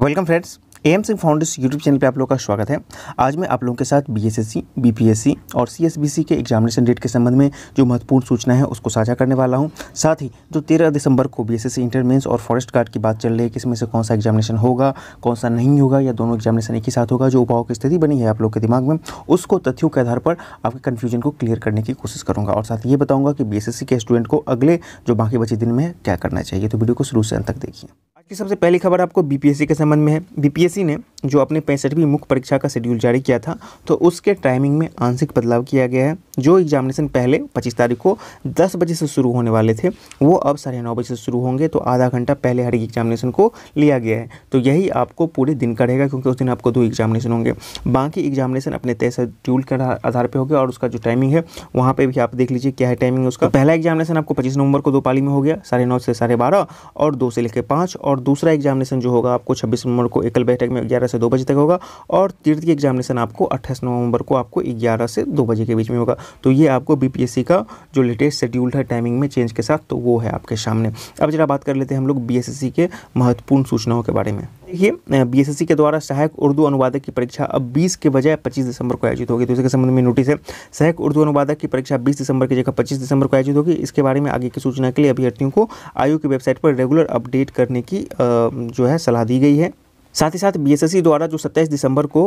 welcome friends M Singh foundation YouTube channel पे आप लोगों का स्वागत है आज मैं आप लोगों के साथ बीएसएससी, बीपीएससी और सीएसबीसी के एग्जामिनेशन डेट के संबंध में जो महत्वपूर्ण सूचना है उसको साझा करने वाला हूं साथ ही जो 13 दिसंबर को बीएसएससी इंटरमेंस और फॉरेस्ट गार्ड की बात चल रही है कि इसमें से कौन सा एग्जामिनेशन होगा कौन सा नहीं होगा या दोनों एग्जामिनेशन एक ही साथ होगा जो उपायों की स्थिति बनी है आप लोग के दिमाग में उसको तथ्यों के आधार पर आपके कन्फ्यूजन को क्लियर करने की कोशिश करूँगा और साथ ये बताऊँगा कि बी के स्टूडेंट को अगले जो बाकी बचे दिन में क्या करना चाहिए तो वीडियो को शुरू से अंत तक देखिए आज की सबसे पहली खबर आपको बीपीएससी के संबंध में है बीपीएससी ने जो अपने पैंसठवीं मुख्य परीक्षा का शेड्यूल जारी किया था तो उसके टाइमिंग में आंशिक बदलाव किया गया है जो एग्जामिनेशन पहले 25 तारीख को 10 बजे से शुरू होने वाले थे वो अब साढ़े नौ बजे से शुरू होंगे तो आधा घंटा पहले हर एक एग्जामिनेशन को लिया गया है तो यही आपको पूरे दिन का रहेगा क्योंकि उस दिन आपको दो एग्जामिनेशन होंगे बाकी एग्जामिनेशन अपने तय शेड्यूल के आधार पर होगा और उसका जो टाइमिंग है वहाँ पर भी आप देख लीजिए क्या है टाइमिंग उसका तो पहला एग्जामिनेशन आपको पच्चीस नवंबर को दो पाली में हो गया साढ़े से साढ़े और दो से लेकर पाँच और दूसरा एग्जामिनेशन जो होगा आपको छब्बीस नवंबर को एकल बैठक में ग्यारह से दो बजे तक होगा और तीर्थ की एग्जामिनेशन आपको अट्ठाईस नवंबर को आपको ग्यारह से दो बजे के बीच में होगा तो ये आपको बीपीएससी का जो लेटेस्ट शेड्यूल है टाइमिंग में चेंज के साथ तो वो है आपके सामने अब जरा बात कर लेते हैं हम लोग बीएसएससी के महत्वपूर्ण सूचनाओं के बारे में देखिए बीएसएससी के द्वारा सहायक उर्दू अनुवादक की परीक्षा अब 20 के बजाय 25 दिसंबर को आयोजित होगी तो इसके संबंध में नोटिस है सहायक उर्दू अनुवादक की परीक्षा 20 दिसंबर की जगह 25 दिसंबर को आयोजित होगी इसके बारे में आगे की सूचना के लिए अभ्यर्थियों को आयोग की वेबसाइट पर रेगुलर अपडेट करने की जो है सलाह दी गई है साथ ही साथ बीएसएससी द्वारा जो 27 दिसंबर को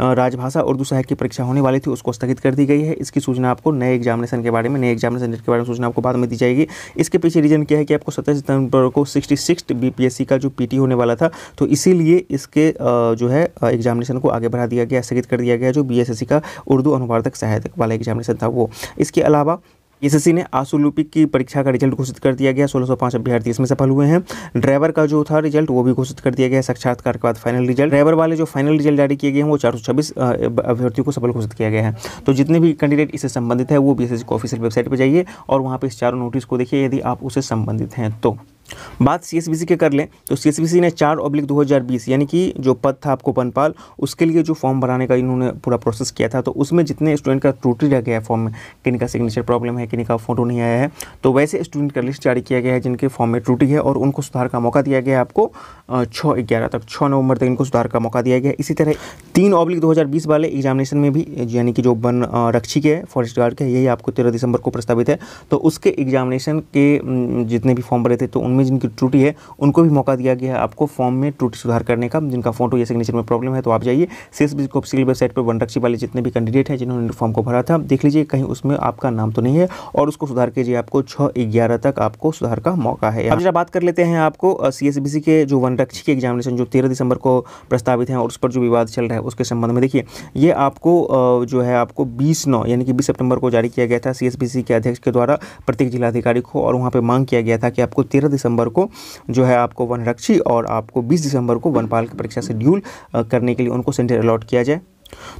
राजभाषा उर्दू सहायक की परीक्षा होने वाली थी उसको स्थगित कर दी गई है इसकी सूचना आपको नए एग्जामिनेशन के बारे में नए एग्जामिनेशन डेट के बारे में सूचना आपको बाद में दी जाएगी इसके पीछे रीजन क्या है कि आपको सत्ताईस दिसंबर को सिक्सटी सिक्स बीपीएससी का जो पी होने वाला था तो इसीलिए इसके जो है एग्जामिनेशन को आगे बढ़ा दिया गया स्थगित कर दिया गया जो बी का उर्दू अनुवादक सहायक वाला एग्जामिनेशन था वो इसके अलावा एस ने आंसू लिपिक की परीक्षा का रिजल्ट घोषित कर दिया गया 1605 अभ्यर्थी इसमें सफल हुए हैं ड्राइवर का जो था रिजल्ट वो भी घोषित कर दिया गया साक्षात्कार के बाद फाइनल रिजल्ट ड्राइवर वाले जो फाइनल रिजल्ट जारी किए गए हैं वो चार अभ्यर्थियों को सफल घोषित किया गया है तो जितने भी कैंडिडेट इससे संबंधित है वो बी एस ऑफिशियल वेबसाइट पर जाइए और वहाँ पर इस चारों नोटिस को देखिए यदि आप उससे संबंधित हैं तो बात सी के कर लें तो सी ने चार ऑब्लिक 2020 यानी कि जो पद था आपको पनपाल उसके लिए जो फॉर्म भराने का इन्होंने पूरा प्रोसेस किया था तो उसमें जितने स्टूडेंट का त्रुटि रह गया है फॉर्म में किन का सिग्नेचर प्रॉब्लम है किन का फ़ोटो नहीं आया है तो वैसे स्टूडेंट का लिस्ट जारी किया गया है जिनके फॉर्म में त्रुटि है और उनको सुधार का मौका दिया गया है आपको छः ग्यारह तक छः नवंबर तक इनको सुधार का मौका दिया गया इसी तरह तीन ऑब्लिक दो वाले एग्जामिनेशन में भी यानी कि जो वन रक्षी के फॉरेस्ट गार्ड के यही आपको तेरह दिसंबर को प्रस्तावित है तो उसके एग्जामिनेशन के जितने भी फॉर्म भरे थे तो उन उनमें जिनकी त्रुटि है उनको भी मौका दिया गया है आपको फॉर्म में त्रुटि सुधार करने का जिनका फोटो या सिग्नेचर में प्रॉब्लम है तो आप जाइए सेल्स सिविल वेबसाइट पर वनरक्षी वाले जितने भी कैंडिडेट हैं जिन्होंने फॉर्म को भरा था देख लीजिए कहीं उसमें आपका नाम तो नहीं है और उसको सुधार कीजिए आपको छः ग्यारह तक आपको सुधार का मौका है अब जरा बात कर लेते हैं आपको सी के जो वनरक्षी के एग्जामिनेशन जो तेरह दिसंबर को प्रस्तावित हैं और उस पर जो विवाद चल रहा है उसके संबंध में देखिए ये आपको जो है आपको बीस नौ यानी कि बीस सितंबर को जारी किया गया था सी के अध्यक्ष के द्वारा प्रत्येक जिलाधिकारी को और वहाँ पर मांग किया गया था कि आपको तेरह दिसंबर को जो है आपको वनरक्षी और आपको बीस दिसंबर को वनपाल की परीक्षा शेड्यूल करने के लिए उनको सेंटर अलॉट किया जाए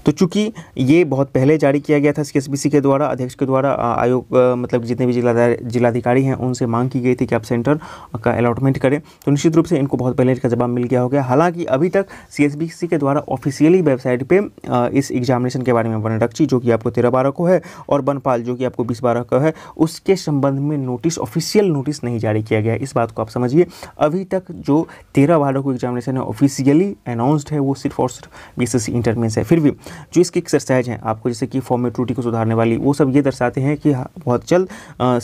तो चूंकि ये बहुत पहले जारी किया गया था सी के द्वारा अध्यक्ष के द्वारा आयोग मतलब जितने भी जिला जिलाधिकारी हैं उनसे मांग की गई थी कि आप सेंटर का अलॉटमेंट करें तो निश्चित रूप से इनको बहुत पहले इसका जवाब मिल गया हो गया हालांकि अभी तक सी के द्वारा ऑफिशियली वेबसाइट पर इस एग्जामिनेशन के बारे में रक्षी जो कि आपको तेरह बारह को है और बनपाल जो कि आपको बीस बारह को है उसके संबंध में नोटिस ऑफिशियल नोटिस नहीं जारी किया गया इस बात को आप समझिए अभी तक जो तेरह बारह को एग्जामिनेशन है ऑफिशियली अनाउंसड है वो सिर्फ और सिर्फ बी एस सी में है फिर भी जो इसकी एक्सरसाइज हैं आपको जैसे कि फॉर्म में त्रुटि को सुधारने वाली वो सब ये दर्शाते हैं कि हाँ, बहुत जल्द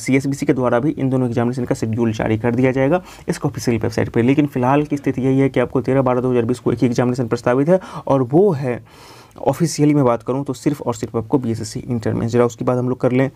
सी के द्वारा भी इन दोनों एग्जामिनेशन का शेड्यूल जारी कर दिया जाएगा इसको ऑफिशियल वेबसाइट पर लेकिन फिलहाल की स्थिति यही है कि आपको तेरह बारह दो को एक एग्जामिनेशन प्रस्तावित है और वो है ऑफिशियली मैं बात करूँ तो सिर्फ और सिर्फ आपको बी एस सी इंटर में ज़रा उसके बाद हम लोग कर लें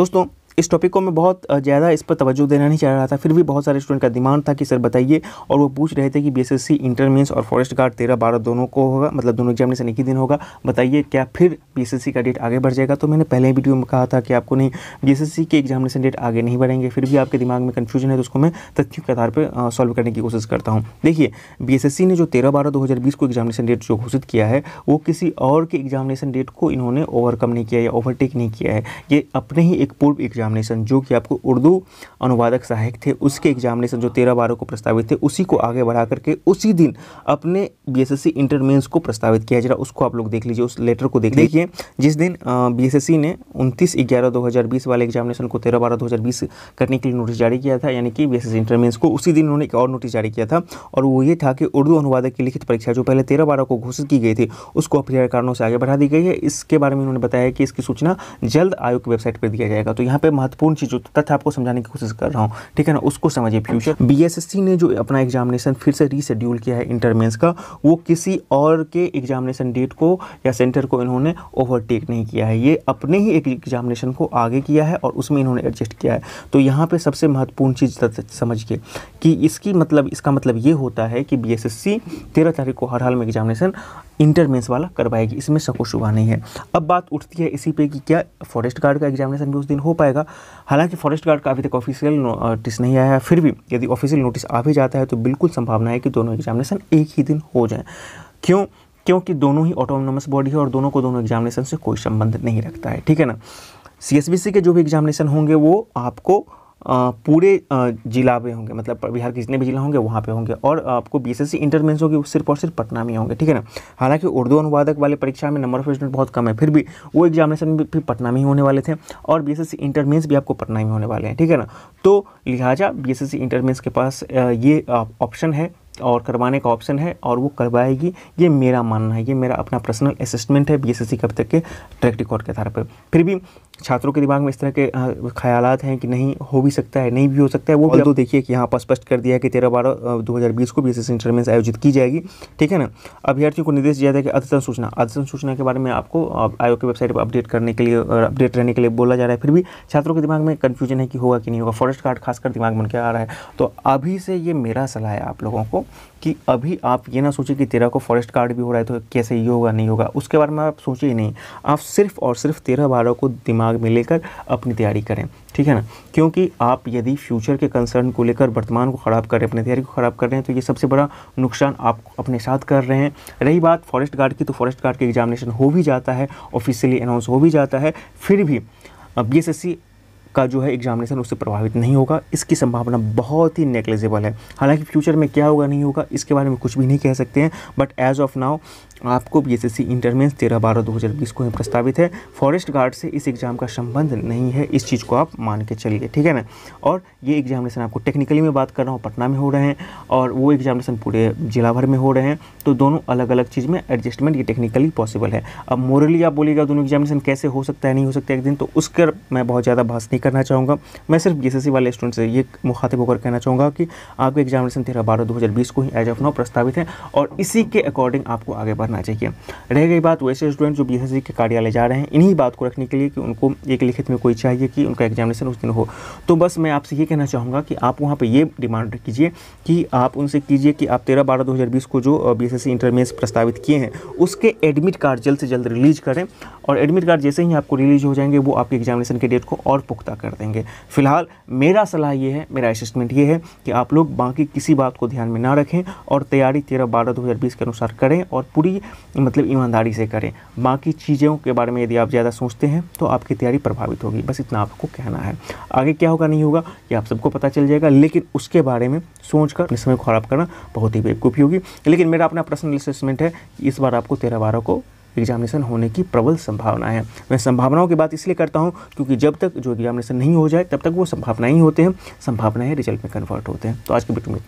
दोस्तों इस टॉपिक को मैं बहुत ज़्यादा इस पर तवज्जो देना नहीं चाह रहा था फिर भी बहुत सारे स्टूडेंट का डिमांड था कि सर बताइए और वो पूछ रहे थे कि बीएसएससी इंटर मीन्स और फॉरेस्ट गार्ड तेरह बारह दोनों को होगा मतलब दोनों एग्जामिनेशन एक ही दिन होगा बताइए क्या फिर बीएसएससी का डेट आगे बढ़ जाएगा तो मैंने पहले ही वीडियो में कहा था कि आपको नहीं बी के एग्जामिनेशन डेट आगे नहीं बढ़ेंगे फिर भी आपके दिमाग में कन्फ्यूजन है तो उसको मैं तथ्यों के आधार पर सॉल्व करने की कोशिश करता हूँ देखिए बी ने जो तेरह बारह दो को एग्जामिनेशन डेट जो घोषित किया है वो किसी और के एग्जामिनेशन डेट को इन्होंने ओवरकम नहीं किया या ओवरटेक नहीं किया है ये अपने ही एक पूर्व एग्जाम एग्जामिनेशन जो कि आपको उर्दू अनुवादक सहायक थे उसके एग्जामिनेशन जो तेरह बारह को प्रस्तावित थे उसी को आगे बढ़ा करके उसी दिन अपने बी एस इंटरमेंस को प्रस्तावित किया जरा उसको आप लोग देख लीजिए उस लेटर को देख लीजिए जिस दिन बी ने उनतीस ग्यारह दो वाले एग्जामिनेशन को तेरह बारह दो करने के लिए नोटिस जारी किया था यानी कि बी एस इंटरमेंस को उसी दिन उन्होंने एक और नोटिस जारी किया था और वो ये था कि उर्दू अनुवादक की लिखित परीक्षा जो पहले तेरह बारह को घोषित की गई थी उसको अपरिहार्य कारणों से आगे बढ़ा दी गई है इसके बारे में उन्होंने बताया कि इसकी सूचना जल्द आयोग की वेबसाइट पर दिया जाएगा तो यहाँ पर पे महत्वपूर्ण चीज़ जो तथ्य आपको समझाने की कोशिश कर रहा हूँ ठीक है ना उसको समझिए फ्यूचर बीएसएससी ने जो अपना एग्जामिनेशन फिर से रीशेड्यूल किया है इंटरमेंस का वो किसी और के एग्जामिनेशन डेट को या सेंटर को इन्होंने ओवरटेक नहीं किया है ये अपने ही एक एग्जामिनेशन को आगे किया है और उसमें इन्होंने एडजस्ट किया है तो यहाँ पर सबसे महत्वपूर्ण चीज़ समझिए कि इसकी मतलब इसका मतलब ये होता है कि बी एस तारीख को हर हाल में एग्जामिनेशन इंटरमेंस वाला करवाएगी इसमें शको शुभा नहीं है अब बात उठती है इसी पे कि क्या फॉरेस्ट गार्ड का एग्जामिनेशन भी उस दिन हो पाएगा हालांकि फॉरेस्ट गार्ड का अभी तक ऑफिशियल नोटिस नहीं आया है फिर भी यदि ऑफिशियल नोटिस आ भी जाता है तो बिल्कुल संभावना है कि दोनों एग्जामिनेशन एक ही दिन हो जाए क्यों क्योंकि दोनों ही ऑटोनोमस बॉडी है और दोनों को दोनों एग्जामिनेशन से कोई संबंध नहीं रखता है ठीक है ना सी के जो भी एग्जामिनेशन होंगे वो आपको पूरे जिला में होंगे मतलब बिहार के जितने भी जिला होंगे वहाँ पे होंगे और आपको बी एस सी इंटरमेंस होगी सिर्फ और सिर्फ पटना में होंगे ठीक है ना हालांकि उर्दू अनुवादक वाले परीक्षा में नंबर ऑफ स्टूडेंट बहुत कम है फिर भी वो एग्जामिनेशन भी फिर पटना में ही होने वाले थे और बी एस सी इंटरमेंस भी आपको पटना में होने वाले हैं ठीक है ना तो लिहाजा बी एस सी इंटरमेंस के पास ये ऑप्शन है और करवाने का ऑप्शन है और वो करवाएगी ये मेरा मानना है ये मेरा अपना पर्सनल असेसमेंट है बीएसएससी कब तक के ट्रैक रिकॉर्ड के आधार पर फिर भी छात्रों के दिमाग में इस तरह के ख्याल हैं कि नहीं हो भी सकता है नहीं भी हो सकता है वो भी तो देखिए कि यहाँ पर स्पष्ट कर दिया है कि तेरह बारह दो हज़ार बीस को बी एस इंटरमेंस आयोजित की जाएगी ठीक है ना अभ्यर्थियों को निर्देश दिया था कि अद्यतन सूचना अद्यतन सूचना के बारे में आपको आयोग की वेबसाइट पर अपडेट करने के लिए अपडेट रहने के लिए बोला जा रहा है फिर भी छात्रों के दिमाग में कन्फ्यूजन है कि होगा कि नहीं होगा फॉरेस्ट गार्ड खासकर दिमाग में क्या आ रहा है तो अभी से ये मेरा सलाह है आप लोगों को कि अभी आप ये ना सोचिए कि तेरह को फॉरेस्ट कार्ड भी हो रहा है तो कैसे ये होगा नहीं होगा उसके बारे में आप सोचिए ही नहीं आप सिर्फ और सिर्फ तेरह बारह को दिमाग में लेकर अपनी तैयारी करें ठीक है ना क्योंकि आप यदि फ्यूचर के कंसर्न को लेकर वर्तमान को ख़राब कर रहे हैं अपनी तैयारी को ख़राब कर रहे हैं तो ये सबसे बड़ा नुकसान आप अपने साथ कर रहे हैं रही बात फॉरेस्ट गार्ड की तो फॉरेस्ट गार्ड की एग्जामिनेशन हो भी जाता है ऑफिशियली अनाउंस हो भी जाता है फिर भी बी एस एस सी का जो है एग्जामिनेशन उससे प्रभावित नहीं होगा इसकी संभावना बहुत ही नेग्लेजेबल है हालांकि फ्यूचर में क्या होगा नहीं होगा इसके बारे में कुछ भी नहीं कह सकते हैं बट एज ऑफ नाउ आपको B S S C inter mains तेरह बारह दो हज़ार बीस को ही प्रस्तावित है फॉरेस्ट गार्ड से इस एग्ज़ाम का संबंध नहीं है इस चीज़ को आप मान के चलिए ठीक है ना और ये एग्जामिनेशन आपको टेक्निकली में बात कर रहा हूँ पटना में हो रहे हैं और वो एग्जामिनेशन पूरे जिला भर में हो रहे हैं तो दोनों अलग अलग चीज़ में एडजस्टमेंट ये टेक्निकली पॉसिबल है अब मोरली आप बोलिएगा दोनों एग्जामिनेशन कैसे हो सकता है नहीं हो सकता एक दिन तो उसका मैं बहुत ज़्यादा बहस नहीं करना चाहूँगा मैं सिर्फ बी वाले स्टूडेंट से ये मुखातिब होकर कहना चाहूँगा कि आपके एग्जामिनेशन तेरह बारह दो को ही एज ऑफ नाउ प्रस्तावित है और इसी के अकॉर्डिंग आपको आगे बढ़ना चाहिए रह गई बात वैसे स्टूडेंट जो बी के कार्यालय जा रहे हैं इन्हीं बात को रखने के लिए कि उनको एक लिखित में कोई चाहिए कि उनका एग्जामिनेशन उस दिन हो तो बस मैं आपसे ये कहना चाहूँगा कि आप वहाँ पर ये डिमांड कीजिए कि आप उनसे कीजिए कि आप तेरह बारह दो को जो बी एस इंटरमेंस प्रस्तावित किए हैं उसके एडमिट कार्ड जल्द से जल्द रिलीज करें और एडमिट कार्ड जैसे ही आपको रिलीज हो जाएंगे वो आपके एग्जामिनेशन के डेट को और पुख्ता का कर देंगे फिलहाल मेरा सलाह ये है मेरा असिस्टमेंट ये है कि आप लोग बाकी किसी बात को ध्यान में ना रखें और तैयारी तेरह बारह दो के अनुसार करें और पूरी मतलब ईमानदारी से करें बाकी चीज़ों के बारे में यदि आप ज़्यादा सोचते हैं तो आपकी तैयारी प्रभावित होगी बस इतना आपको कहना है आगे क्या होगा नहीं होगा ये आप सबको पता चल जाएगा लेकिन उसके बारे में सोच कर अपने समय ख़राब करना बहुत ही बेवकूफ़ी होगी लेकिन मेरा अपना पर्सनल असेसमेंट है इस बार आपको तेरह बारह को एग्जामिनेशन होने की प्रबल संभावना है मैं संभावनाओं की बात इसलिए करता हूँ क्योंकि जब तक जो एग्जामिनेशन नहीं हो जाए तब तक वो संभावनाएँ ही होते हैं संभावनाएं है, रिजल्ट में कन्वर्ट होते हैं तो आज के बीच में